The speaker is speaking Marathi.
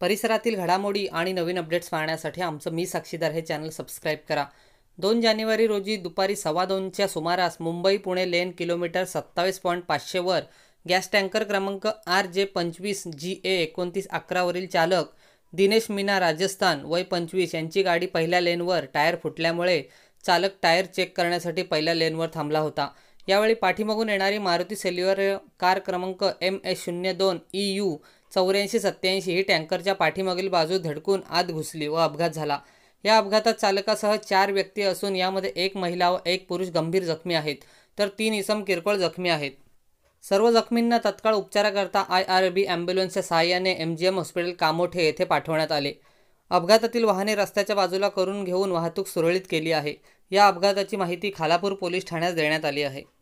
परिसरातील घडामोडी आणि नवीन अपडेट्स पाहण्यासाठी आमचं मी साक्षीदार हे चॅनल सबस्क्राईब करा दोन जानेवारी रोजी दुपारी सव्वा दोनच्या सुमारास मुंबई पुणे लेन किलोमीटर सत्तावीस पॉईंट पाचशेवर गॅस टँकर क्रमांक आर जे पंचवीस जी ए एकोणतीस अकरावरील चालक दिनेश मीना राजस्थान वय पंचवीस यांची गाडी पहिल्या लेनवर टायर फुटल्यामुळे चालक टायर चेक करण्यासाठी पहिल्या लेनवर थांबला होता यावेळी पाठीमागून येणारी मारुती सेल्युअर कार क्रमांक एम एस शून्य दोन ई यू चौऱ्याऐंशी सत्त्याऐंशी ही टँकरच्या पाठीमागील बाजू धडकून आत घुसली व अपघात झाला या अपघातात चालकासह चार व्यक्ती असून यामध्ये एक महिला व एक पुरुष गंभीर जखमी आहेत तर तीन इसम किरकोळ जखमी आहेत सर्व जखमींना तत्काळ उपचाराकरता आय आर बी ॲम्ब्युलन्सच्या सहाय्याने M G M hospital Kamothe येथे पाठवण्यात आले अपघातातील वाहने रस्त्याच्या बाजूला करून घेऊन वाहतूक सुरळीत केली आहे या अपघाताची माहिती खालापूर पोलीस ठाण्यात देण्यात आली आहे